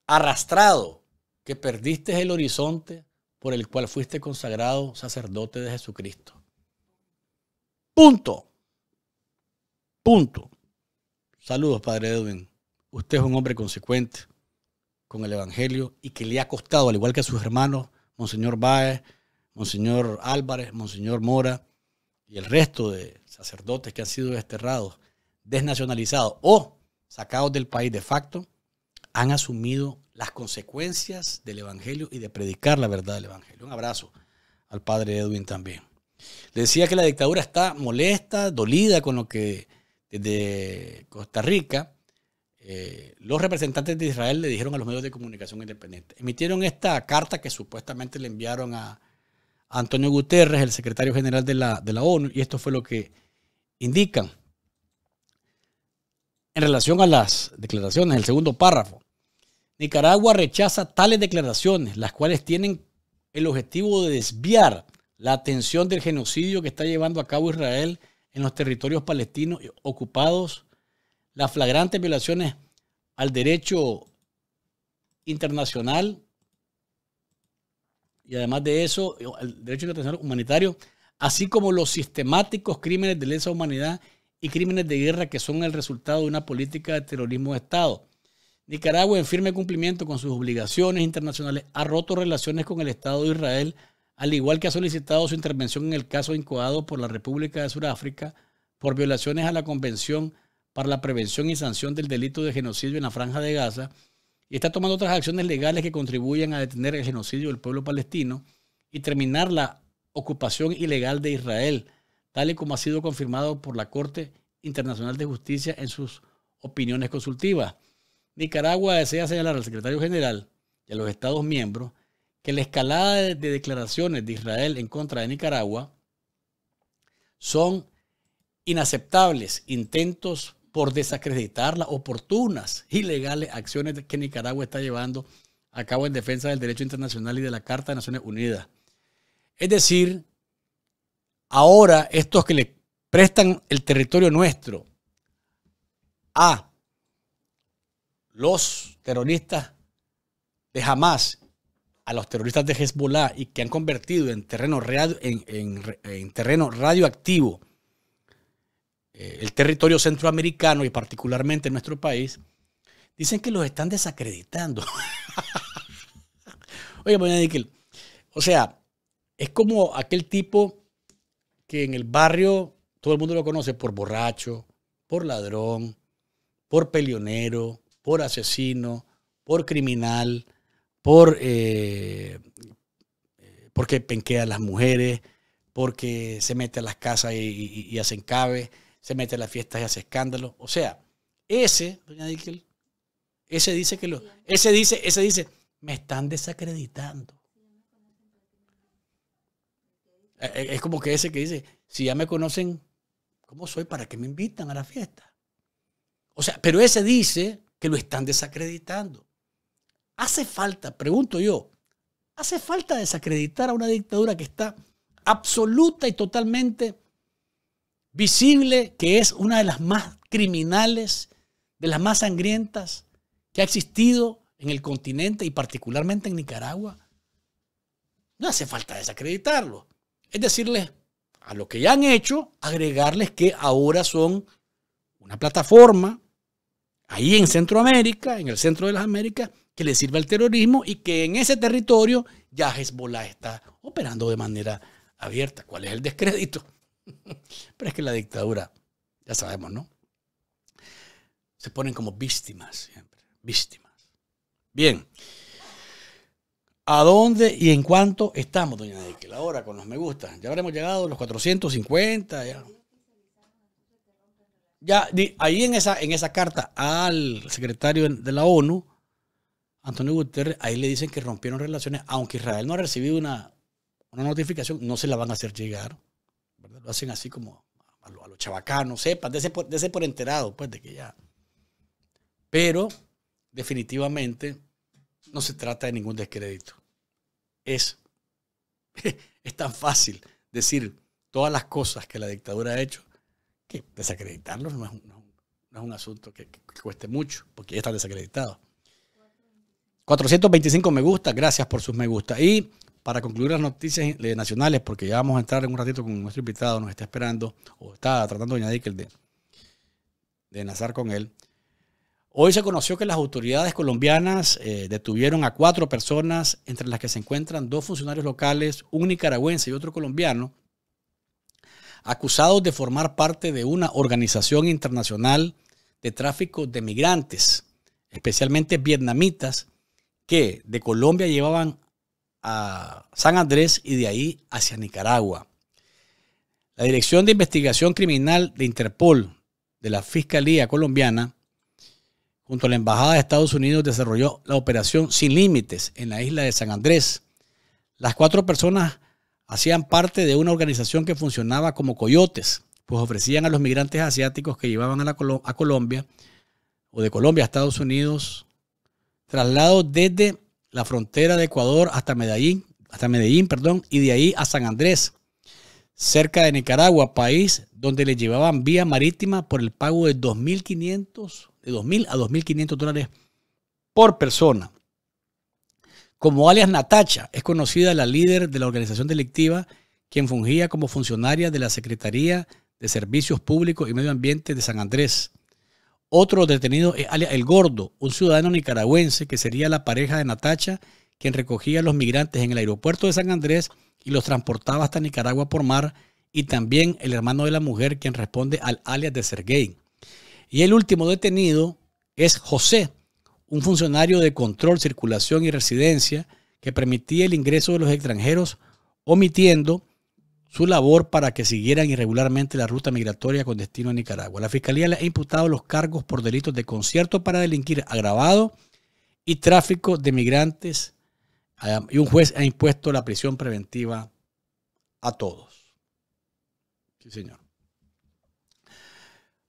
Arrastrado, que perdiste el horizonte por el cual fuiste consagrado sacerdote de Jesucristo. Punto. Punto. Saludos, Padre Edwin. Usted es un hombre consecuente con el Evangelio y que le ha costado, al igual que a sus hermanos, Monseñor Báez, Monseñor Álvarez, Monseñor Mora y el resto de sacerdotes que han sido desterrados, desnacionalizados o sacados del país de facto, han asumido las consecuencias del Evangelio y de predicar la verdad del Evangelio. Un abrazo al padre Edwin también. Le decía que la dictadura está molesta, dolida con lo que desde Costa Rica eh, los representantes de Israel le dijeron a los medios de comunicación independientes. Emitieron esta carta que supuestamente le enviaron a Antonio Guterres, el secretario general de la, de la ONU, y esto fue lo que indican. En relación a las declaraciones, el segundo párrafo, Nicaragua rechaza tales declaraciones, las cuales tienen el objetivo de desviar la atención del genocidio que está llevando a cabo Israel en los territorios palestinos ocupados las flagrantes violaciones al derecho internacional y además de eso, al derecho internacional humanitario, así como los sistemáticos crímenes de lesa humanidad y crímenes de guerra que son el resultado de una política de terrorismo de Estado. Nicaragua, en firme cumplimiento con sus obligaciones internacionales, ha roto relaciones con el Estado de Israel, al igual que ha solicitado su intervención en el caso incoado por la República de Sudáfrica por violaciones a la Convención para la prevención y sanción del delito de genocidio en la Franja de Gaza y está tomando otras acciones legales que contribuyan a detener el genocidio del pueblo palestino y terminar la ocupación ilegal de Israel, tal y como ha sido confirmado por la Corte Internacional de Justicia en sus opiniones consultivas. Nicaragua desea señalar al secretario general y a los Estados miembros que la escalada de declaraciones de Israel en contra de Nicaragua son inaceptables intentos por desacreditar las oportunas y legales acciones que Nicaragua está llevando a cabo en defensa del derecho internacional y de la Carta de Naciones Unidas. Es decir, ahora estos que le prestan el territorio nuestro a los terroristas de Hamas, a los terroristas de Hezbollah y que han convertido en terreno, en terreno radioactivo eh, el territorio centroamericano y particularmente nuestro país, dicen que los están desacreditando. [LAUGHS] Oye, pues, o sea, es como aquel tipo que en el barrio todo el mundo lo conoce por borracho, por ladrón, por pelionero, por asesino, por criminal, por eh, eh, porque penquea a las mujeres, porque se mete a las casas y, y hacen cabe se mete a las fiestas y hace escándalo. O sea, ese, doña Dickel, ese dice que lo, ese dice, ese dice, me están desacreditando. Eh, eh, es como que ese que dice, si ya me conocen, ¿cómo soy? ¿Para qué me invitan a la fiesta? O sea, pero ese dice que lo están desacreditando. Hace falta, pregunto yo, hace falta desacreditar a una dictadura que está absoluta y totalmente visible que es una de las más criminales, de las más sangrientas que ha existido en el continente y particularmente en Nicaragua. No hace falta desacreditarlo. Es decirles a lo que ya han hecho, agregarles que ahora son una plataforma ahí en Centroamérica, en el centro de las Américas, que le sirve al terrorismo y que en ese territorio ya Hezbollah está operando de manera abierta. ¿Cuál es el descrédito? [LAUGHS] Pero es que la dictadura, ya sabemos, ¿no? Se ponen como víctimas siempre, víctimas. Bien. ¿A dónde y en cuánto estamos, doña La hora con los me gusta. Ya habremos llegado a los 450. Ya, ya ahí en esa, en esa carta al secretario de la ONU, Antonio Guterres, ahí le dicen que rompieron relaciones, aunque Israel no ha recibido una notificación, no se la van a hacer llegar. Pues, lo hacen así como a, los chavacanos, sepas, de por, enterado, pues, de que ya. Pero, definitivamente, no se trata de ningún descrédito. Es, [LAUGHS] es tan fácil decir todas las cosas que la dictadura ha hecho que desacreditarlos no es un, asunto que, que, cueste mucho, porque ya están desacreditados. 425 me gusta, gracias por sus me gusta. Y para concluir las noticias nacionales, porque ya vamos a entrar en un ratito con nuestro invitado, nos está esperando o está tratando de añadir que el de, de enlazar con él. Hoy se conoció que las autoridades colombianas eh, detuvieron a cuatro personas, entre las que se encuentran dos funcionarios locales, un nicaragüense y otro colombiano, acusados de formar parte de una organización internacional de tráfico de migrantes, especialmente vietnamitas, que de Colombia llevaban a San Andrés y de ahí hacia Nicaragua. La Dirección de Investigación Criminal de Interpol de la Fiscalía Colombiana, junto a la Embajada de Estados Unidos, desarrolló la operación Sin Límites en la isla de San Andrés. Las cuatro personas hacían parte de una organización que funcionaba como coyotes, pues ofrecían a los migrantes asiáticos que llevaban a, a Colombia o de Colombia a Estados Unidos traslados desde la frontera de Ecuador hasta Medellín, hasta Medellín, perdón, y de ahí a San Andrés, cerca de Nicaragua, país donde le llevaban vía marítima por el pago de 2.500, de 2.000 a 2.500 dólares por persona. Como alias Natacha, es conocida la líder de la organización delictiva, quien fungía como funcionaria de la Secretaría de Servicios Públicos y Medio Ambiente de San Andrés. Otro detenido es alias El Gordo, un ciudadano nicaragüense que sería la pareja de Natacha, quien recogía a los migrantes en el aeropuerto de San Andrés y los transportaba hasta Nicaragua por mar, y también el hermano de la mujer, quien responde al alias de Sergei. Y el último detenido es José, un funcionario de control, circulación y residencia que permitía el ingreso de los extranjeros, omitiendo su labor para que siguieran irregularmente la ruta migratoria con destino a Nicaragua. La Fiscalía le ha imputado los cargos por delitos de concierto para delinquir agravado y tráfico de migrantes ah, y un juez ha impuesto la prisión preventiva a todos. Sí, señor.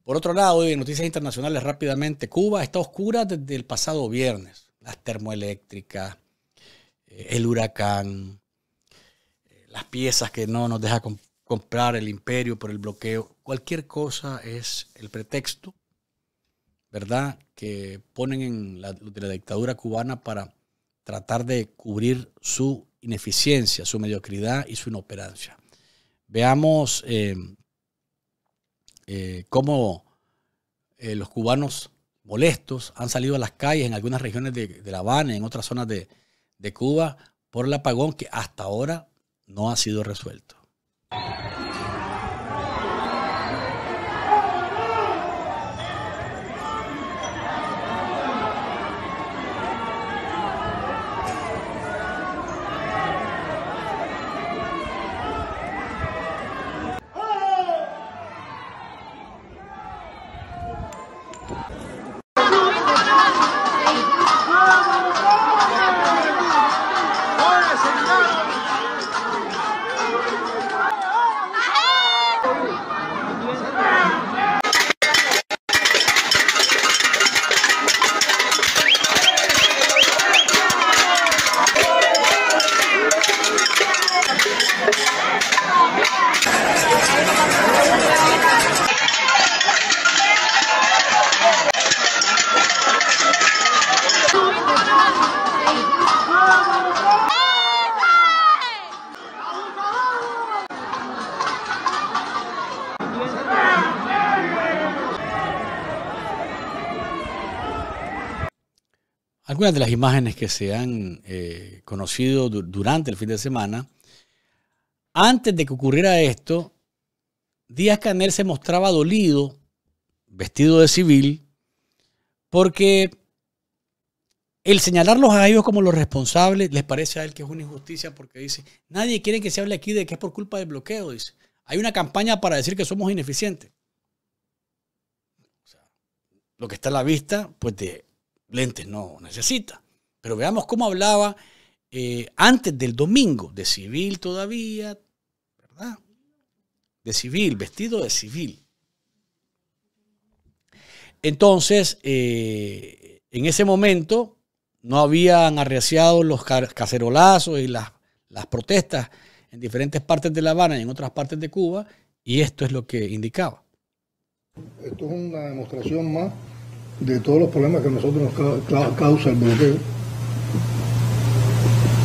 Por otro lado, en noticias internacionales rápidamente, Cuba está oscura desde el pasado viernes. Las termoeléctricas, eh, el huracán, las piezas que no nos deja comprar el imperio por el bloqueo. Cualquier cosa es el pretexto, ¿verdad?, que ponen en la, dictadura cubana para tratar de cubrir su ineficiencia, su mediocridad y su inoperancia. Veamos em, eh, cómo eh, los cubanos molestos han salido a las calles en algunas regiones de, La Habana, en otras zonas de Cuba, por el apagón que hasta ahora no ha sido resuelto. de las imágenes que se han eh, conocido durante el fin de semana, antes de que ocurriera esto, Díaz Canel se mostraba dolido, vestido de civil, porque el señalarlos a ellos como los responsables les parece a él que es una injusticia porque dice, nadie quiere que se hable aquí de que es por culpa del bloqueo, dice. Hay una campaña para decir que somos ineficientes. lo que está a la vista, pues de lentes no necesita. Pero veamos cómo hablaba eh, antes del domingo, de civil todavía, ¿verdad? De civil, vestido de civil. Entonces, eh, en ese momento no habían arreciado los cacerolazos y las, las protestas en diferentes partes de La Habana y en otras partes de Cuba, y esto es lo que indicaba. Esto es una demostración más de todos los problemas que nosotros nos causa el bloqueo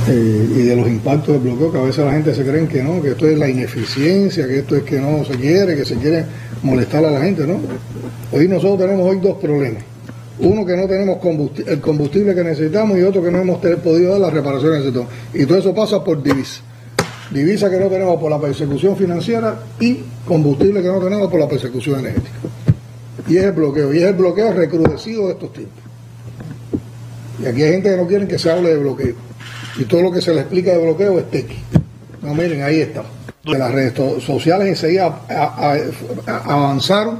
eh, y de los impactos del bloqueo, que a veces la gente se cree que no, que esto es la ineficiencia, que esto es que no se quiere, que se quiere molestar a la gente, ¿no? Hoy nosotros tenemos hoy dos problemas. Uno que no tenemos el combustible que necesitamos y otro que no hemos podido dar las reparaciones Y todo eso pasa por divisa. Divisa que no tenemos por la persecución financiera y combustible que no tenemos por la persecución energética. Y es el bloqueo, y es el bloqueo recrudecido de estos tiempos. Y aquí hay gente que no quiere que se hable de bloqueo. Y todo lo que se le explica de bloqueo es tequi. No, miren, ahí está. De las redes sociales enseguida avanzaron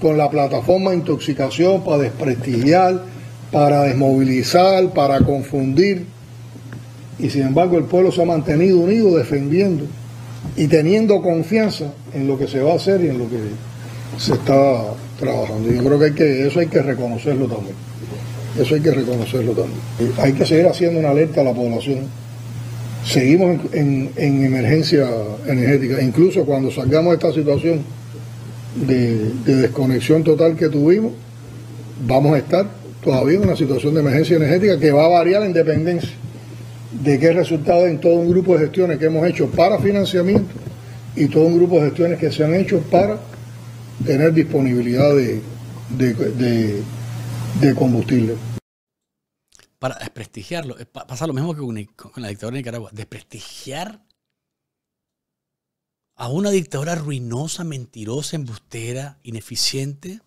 con la plataforma de intoxicación para desprestigiar, para desmovilizar, para confundir. Y sin embargo el pueblo se ha mantenido unido defendiendo y teniendo confianza en lo que se va a hacer y en lo que se está trabajando. Yo creo que, hay que eso hay que reconocerlo también. Eso hay que reconocerlo también. Hay que seguir haciendo una alerta a la población. Seguimos en, emergencia energética. Incluso cuando salgamos de esta situación de, de desconexión total que tuvimos, vamos a estar todavía en una situación de emergencia energética que va a variar en dependencia de qué resultado en todo un grupo de gestiones que hemos hecho para financiamiento y todo un grupo de gestiones que se han hecho para tener disponibilidad de, combustible. Para desprestigiarlo, eh, pasa lo mismo que con, la dictadura de Nicaragua, desprestigiar a una dictadura ruinosa, mentirosa, embustera, ineficiente.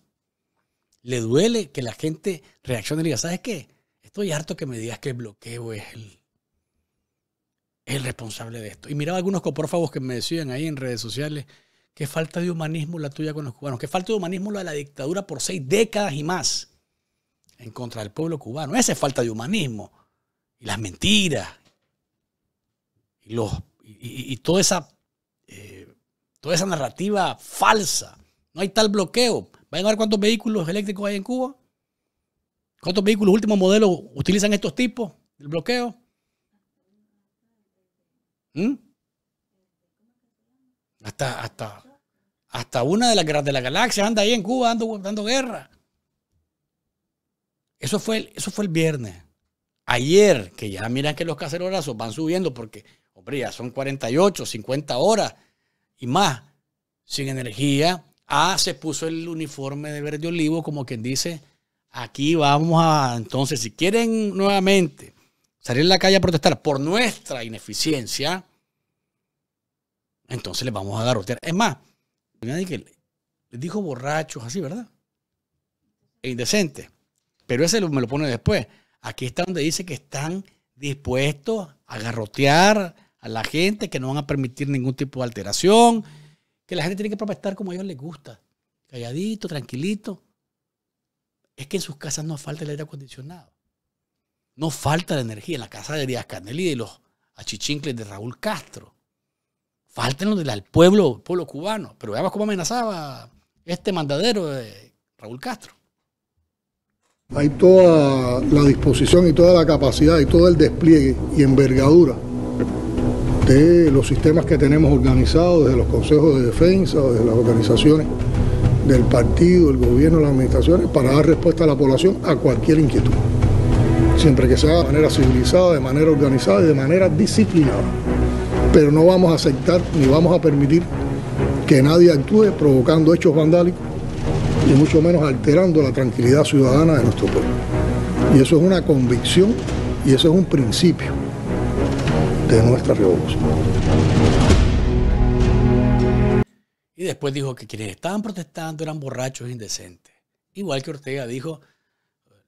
Le duele que la gente reaccione y diga, ¿sabes qué? Estoy harto que me digas que el bloqueo es el, el responsable de esto. Y miraba algunos coprófagos que me decían ahí en redes sociales, Qué falta de humanismo la tuya con los cubanos. Qué falta de humanismo la de la dictadura por seis décadas y más en contra del pueblo cubano. Esa es falta de humanismo. Y las mentiras. Y, los, y, toda, esa, eh, toda esa narrativa falsa. No hay tal bloqueo. ¿Vayan a ver cuántos vehículos eléctricos hay en Cuba? ¿Cuántos vehículos últimos modelos utilizan estos tipos del bloqueo? ¿Mm? Hasta, hasta, una de las guerras de la galaxia anda ahí en Cuba dando, dando guerra. Eso fue, el, eso fue el viernes. Ayer, que ya miran que los cacerolazos van subiendo porque, hombre, ya son 48, 50 horas y más sin energía. Ah, se puso el uniforme de verde olivo, como quien dice, aquí vamos a, entonces, si quieren nuevamente salir a la calle a protestar por nuestra ineficiencia, entonces les vamos a garrotear. Es más, nadie que les dijo borrachos, así, ¿verdad? E indecente. Pero ese me lo pone después. Aquí está donde dice que están dispuestos a garrotear a la gente, que no van a permitir ningún tipo de alteración, que la gente tiene que protestar como a ellos les gusta, calladito, tranquilito. Es que en sus casas no falta el aire acondicionado, no falta la energía en la casa de Díaz Canel y los achichincles de Raúl Castro falten los del pueblo, pueblo cubano. Pero veamos cómo amenazaba este mandadero de eh, Raúl Castro. Hay toda la disposición y toda la capacidad y todo el despliegue y envergadura de los sistemas que tenemos organizados desde los consejos de defensa, desde las organizaciones del partido, del gobierno, las administraciones, para dar respuesta a la población a cualquier inquietud. Siempre que sea de manera civilizada, de manera organizada y de manera disciplinada pero no vamos a aceptar ni vamos a permitir que nadie actúe provocando hechos vandálicos y mucho menos alterando la tranquilidad ciudadana de nuestro pueblo. Y eso es una convicción y eso es un principio de nuestra revolución. Y después dijo que quienes estaban protestando eran borrachos e indecentes. Igual que Ortega dijo,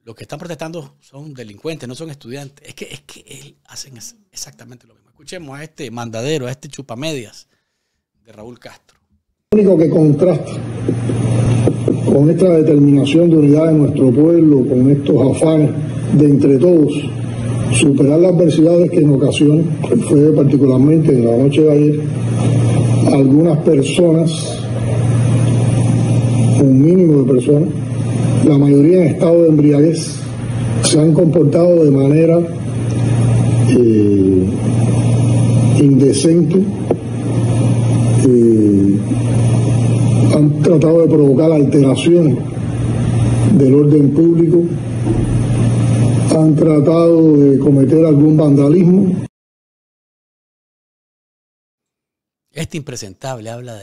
los que están protestando son delincuentes, no son estudiantes. Es que, es que él hacen exactamente lo mismo. Escuchemos a este mandadero, a este chupamedias de Raúl Castro. Lo único que contrasta con esta determinación de unidad de nuestro pueblo, con estos afanes de entre todos, superar las adversidades que en ocasión, fue particularmente en la noche de ayer, algunas personas, un mínimo de personas, la mayoría en estado de embriaguez, se han comportado de manera eh, indecente, eh, han tratado de provocar alteración del orden público, han tratado de cometer algún vandalismo. Este impresentable habla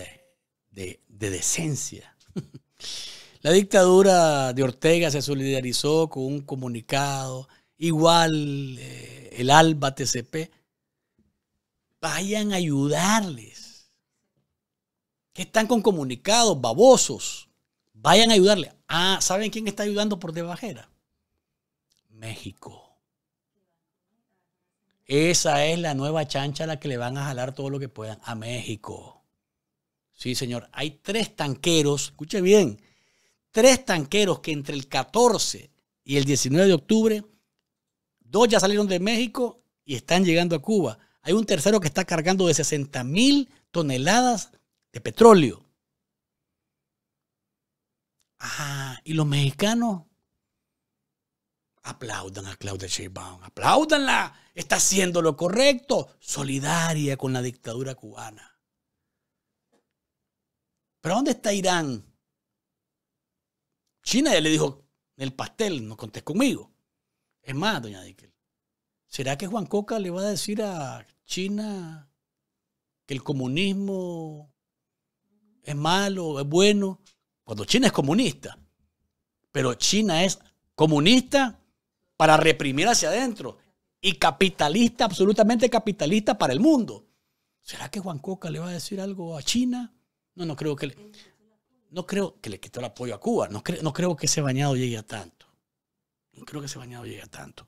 de, decencia. [LAUGHS] La dictadura de Ortega se solidarizó con un comunicado, igual eh, el ALBA TCP, Vayan a ayudarles. Que están con comunicados, babosos. Vayan a ayudarles. Ah, ¿saben quién está ayudando por debajera? México. Esa es la nueva chancha a la que le van a jalar todo lo que puedan a México. Sí, señor. Hay tres tanqueros, escuche bien, tres tanqueros que entre el 14 y el 19 de octubre, dos ya salieron de México y están llegando a Cuba. Hay un tercero que está cargando de 60 mil toneladas de petróleo. Ah, y los mexicanos aplaudan a Claudia Sheinbaum, aplaudanla, está haciendo lo correcto, solidaria con la dictadura cubana. Pero ¿dónde está Irán? China ya le dijo el pastel, no contés conmigo. Es más, doña Dickel, ¿será que Juan Coca le va a decir a China, que el comunismo es malo, es bueno, cuando China es comunista. Pero China es comunista para reprimir hacia adentro y capitalista, absolutamente capitalista para el mundo. ¿Será que Juan Coca le va a decir algo a China? No, no creo que le, no creo que le quitó el apoyo a Cuba. No, no creo que ese bañado llegue a tanto. No creo que ese bañado llegue a tanto.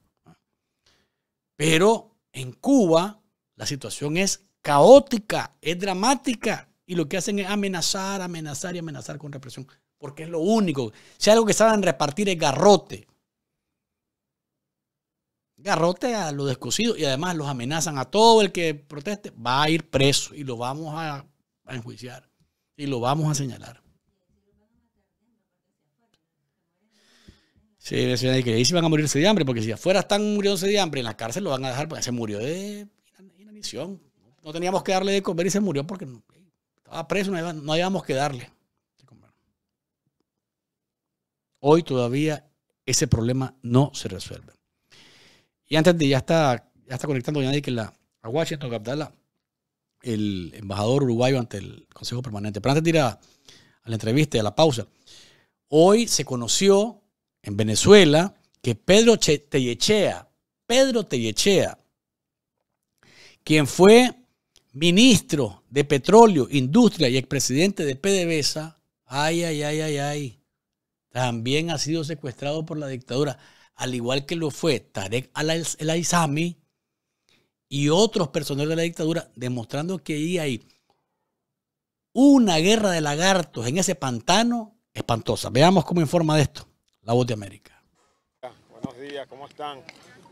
Pero en Cuba la situación es caótica, es dramática y lo que hacen es amenazar, amenazar y amenazar con represión, porque es lo único. Si algo que saben repartir es garrote. Garrote a los descosidos y además los amenazan a todo el que proteste, va a ir preso y lo vamos a, enjuiciar y lo vamos a señalar. Sí, que ahí sí van a morirse de hambre, porque si afuera están muriéndose de hambre, en la cárcel lo van a dejar porque se murió de no teníamos que darle de comer y se murió porque estaba preso, no, habíamos que darle Hoy todavía ese problema no se resuelve. Y antes de ya está, ya está conectando ya que la, a Washington, Abdala, el embajador uruguayo ante el Consejo Permanente. Pero antes de ir a, la entrevista y a la pausa, hoy se conoció en Venezuela que Pedro Teyechea Pedro Teyechea quien fue ministro de Petróleo, Industria y expresidente de PDVSA, ay, ay, ay, ay, ay, también ha sido secuestrado por la dictadura, al igual que lo fue Tarek al-Aizami y otros personales de la dictadura, demostrando que ahí hay una guerra de lagartos en ese pantano espantosa. Veamos cómo informa de esto la voz de América. Buenos días, ¿cómo están?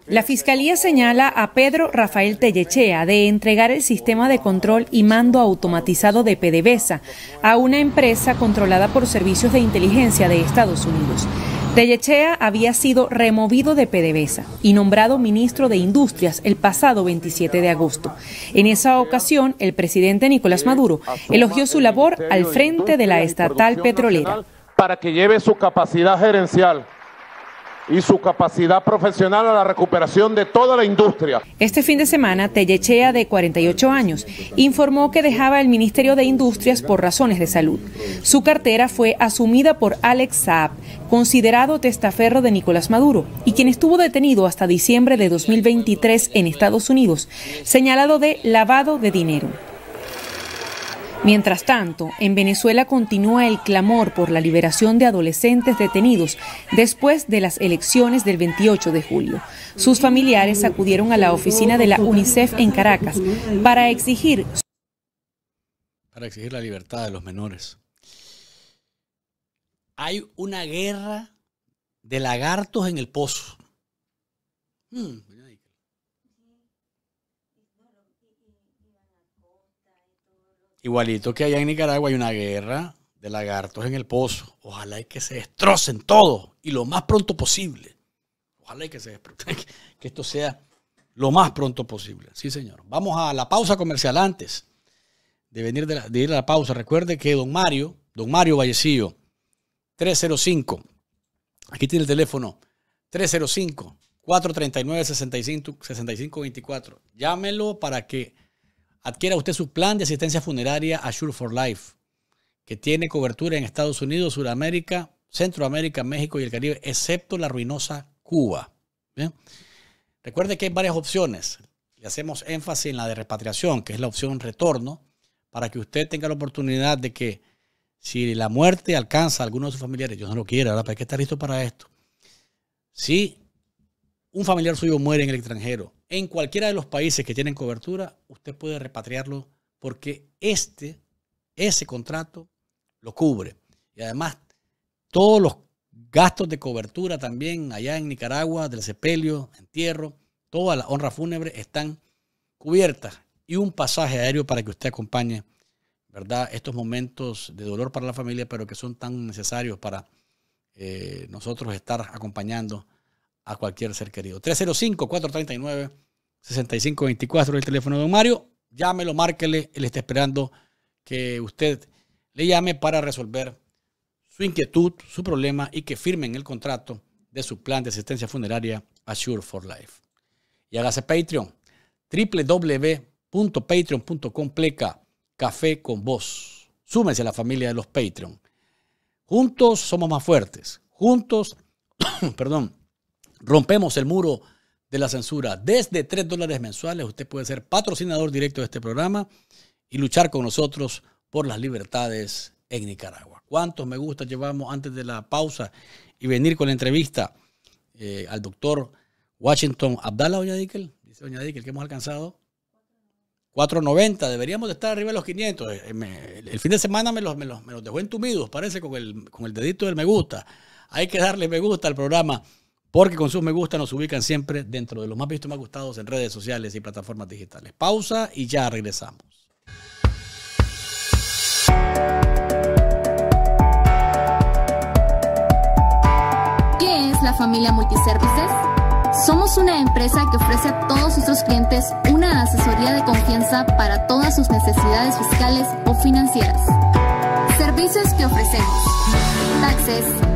La Fiscalía señala a Pedro Rafael Tellechea de entregar el sistema de control y mando automatizado de PDVSA a una empresa controlada por servicios de inteligencia de Estados Unidos. Tellechea había sido removido de PDVSA y nombrado ministro de Industrias el pasado 27 de agosto. En esa ocasión, el presidente Nicolás Maduro elogió su labor al frente de la estatal petrolera. Para que lleve su capacidad gerencial y su capacidad profesional a la recuperación de toda la industria. Este fin de semana, Tellechea, de 48 años, informó que dejaba el Ministerio de Industrias por razones de salud. Su cartera fue asumida por Alex Saab, considerado testaferro de Nicolás Maduro, y quien estuvo detenido hasta diciembre de 2023 en Estados Unidos, señalado de lavado de dinero. Mientras tanto, en Venezuela continúa el clamor por la liberación de adolescentes detenidos después de las elecciones del 28 de julio. Sus familiares acudieron a la oficina de la UNICEF en Caracas para exigir para exigir la libertad de los menores. Hay una guerra de lagartos en el pozo. Hmm. Igualito que allá en Nicaragua hay una guerra de lagartos en el pozo. Ojalá que se destrocen todos y lo más pronto posible. Ojalá y que, [LAUGHS] que esto sea lo más pronto posible. Sí, señor. Vamos a la pausa comercial antes de venir de, ir a la pausa. Recuerde que don Mario, don Mario Vallecillo, 305. Aquí tiene el teléfono 305 439 65, 6524. Llámelo para que Adquiera usted su plan de asistencia funeraria Assure for Life, que tiene cobertura en Estados Unidos, Sudamérica, Centroamérica, México y el Caribe, excepto la ruinosa Cuba. Recuerde que hay varias opciones. Le hacemos énfasis en la de repatriación, que es la opción retorno, para que usted tenga la oportunidad de que si la muerte alcanza a alguno de sus familiares, yo no lo quiero, ¿verdad? Pero hay que estar listo para esto. Si un familiar suyo muere en el extranjero en cualquiera de los países que tienen cobertura, usted puede repatriarlo porque este, ese contrato lo cubre. Y además, todos los gastos de cobertura también allá en Nicaragua, del sepelio, entierro, toda la honra fúnebre están cubiertas y un pasaje aéreo para que usted acompañe, ¿verdad? Estos momentos de dolor para la familia, pero que son tan necesarios para eh, nosotros estar acompañando a cualquier ser querido. 305-439-6524, el teléfono de don Mario. Llámelo, márquele, él está esperando que usted le llame para resolver su inquietud, su problema y que firmen el contrato de su plan de asistencia funeraria Assure for Life. Y hágase Patreon, www.patreon.com pleca café con vos. Súmese a la familia de los Patreon. Juntos somos más fuertes. Juntos, [COUGHS] perdón, Rompemos el muro de la censura. Desde 3 dólares mensuales usted puede ser patrocinador directo de este programa y luchar con nosotros por las libertades en Nicaragua. ¿Cuántos me gusta llevamos antes de la pausa y venir con la entrevista eh, al doctor Washington Abdala, Oñadikel? Dice Oñadikel que hemos alcanzado 490, deberíamos de estar arriba de los 500. Eh, el fin de semana me los, me los, me los dejó entumidos, parece, con el, con el dedito del me gusta. Hay que darle me gusta al programa porque con sus me gusta nos ubican siempre dentro de los más vistos y más gustados en redes sociales y plataformas digitales. Pausa y ya regresamos. ¿Qué es la familia Multiservices? Somos una empresa que ofrece a todos nuestros clientes una asesoría de confianza para todas sus necesidades fiscales o financieras. Servicios que ofrecemos. Taxes